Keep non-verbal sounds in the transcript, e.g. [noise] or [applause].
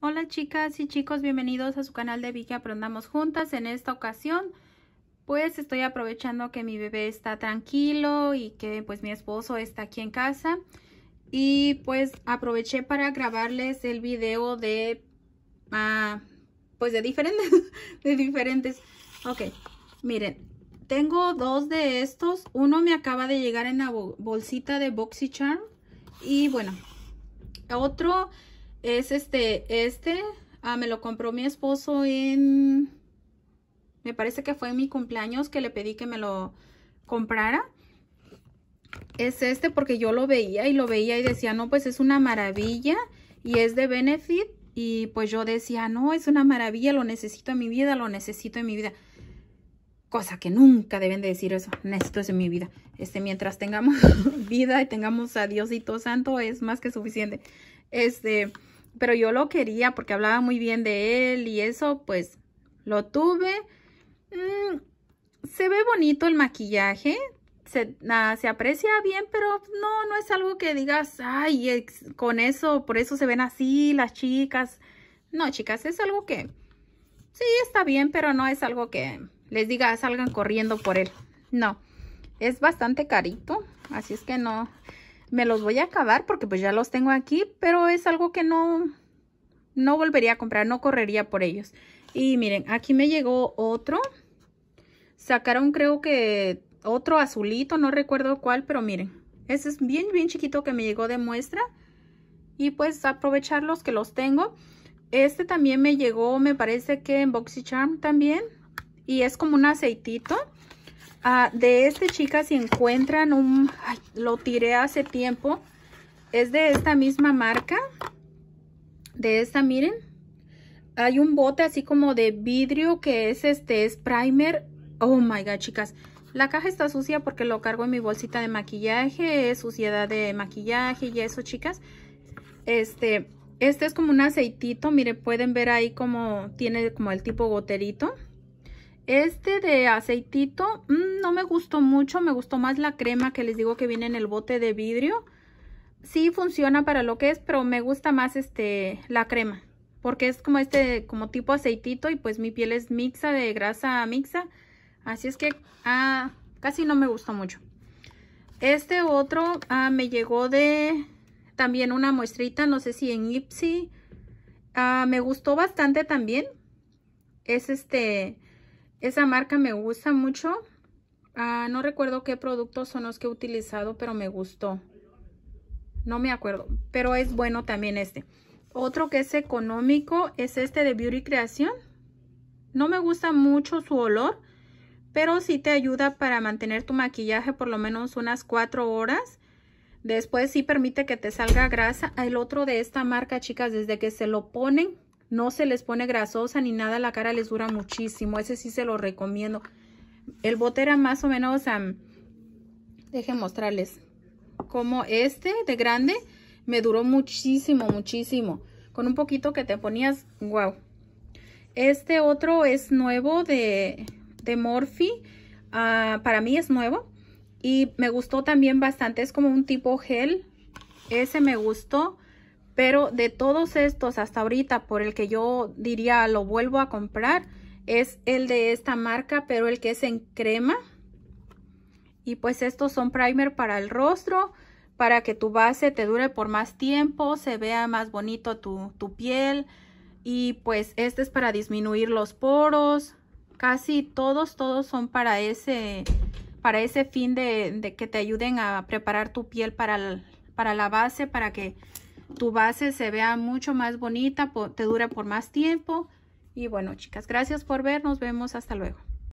Hola chicas y chicos, bienvenidos a su canal de Vicky Aprendamos Juntas. En esta ocasión, pues estoy aprovechando que mi bebé está tranquilo y que pues mi esposo está aquí en casa. Y pues aproveché para grabarles el video de, ah, pues de diferentes, [laughs] de diferentes. Ok, miren, tengo dos de estos. Uno me acaba de llegar en la bolsita de BoxyCharm. Y bueno, otro es este, este, ah, me lo compró mi esposo en, me parece que fue en mi cumpleaños que le pedí que me lo comprara. Es este porque yo lo veía y lo veía y decía, no, pues es una maravilla y es de Benefit. Y pues yo decía, no, es una maravilla, lo necesito en mi vida, lo necesito en mi vida. Cosa que nunca deben de decir eso, necesito eso en mi vida. Este, mientras tengamos [laughs] vida y tengamos a Diosito Santo, es más que suficiente. Este, pero yo lo quería porque hablaba muy bien de él y eso, pues lo tuve. Mm, se ve bonito el maquillaje, se, ah, se, aprecia bien, pero no, no es algo que digas, ay, con eso, por eso se ven así las chicas. No, chicas, es algo que sí está bien, pero no es algo que les diga salgan corriendo por él. No, es bastante carito, así es que no me los voy a acabar porque pues ya los tengo aquí, pero es algo que no, no volvería a comprar, no correría por ellos. Y miren, aquí me llegó otro. Sacaron creo que otro azulito, no recuerdo cuál, pero miren. Ese es bien, bien chiquito que me llegó de muestra. Y pues aprovechar los que los tengo. Este también me llegó, me parece que en BoxyCharm también. Y es como un aceitito. Ah, de este, chicas, si encuentran un... Ay, lo tiré hace tiempo. Es de esta misma marca. De esta, miren. Hay un bote así como de vidrio que es este, es primer. Oh my God, chicas. La caja está sucia porque lo cargo en mi bolsita de maquillaje. Suciedad de maquillaje y eso, chicas. Este, este es como un aceitito. Miren, pueden ver ahí como tiene como el tipo goterito. Este de aceitito, mm, no me gustó mucho, me gustó más la crema que les digo que viene en el bote de vidrio. Sí funciona para lo que es, pero me gusta más este la crema. Porque es como este, como tipo aceitito y pues mi piel es mixa, de grasa mixa. Así es que ah, casi no me gustó mucho. Este otro ah, me llegó de también una muestrita, no sé si en Ipsy. Ah, me gustó bastante también. Es este, esa marca me gusta mucho. Ah, no recuerdo qué productos son los que he utilizado, pero me gustó. No me acuerdo, pero es bueno también este. Otro que es económico es este de Beauty Creación. No me gusta mucho su olor, pero sí te ayuda para mantener tu maquillaje por lo menos unas 4 horas. Después sí permite que te salga grasa. El otro de esta marca, chicas, desde que se lo ponen, no se les pone grasosa ni nada. La cara les dura muchísimo. Ese sí se lo recomiendo el bote era más o menos, um, dejen mostrarles, como este de grande, me duró muchísimo, muchísimo. Con un poquito que te ponías, wow. Este otro es nuevo de, de Morphe, ah, para mí es nuevo. Y me gustó también bastante, es como un tipo gel, ese me gustó. Pero de todos estos hasta ahorita, por el que yo diría lo vuelvo a comprar, es el de esta marca, pero el que es en crema. Y pues estos son primer para el rostro, para que tu base te dure por más tiempo, se vea más bonito tu, tu piel. Y pues este es para disminuir los poros. Casi todos, todos son para ese, para ese fin de, que te ayuden a preparar tu piel para, para la base, para que tu base se vea mucho más bonita, te dure por más tiempo y bueno, chicas, gracias por ver. Nos vemos. Hasta luego.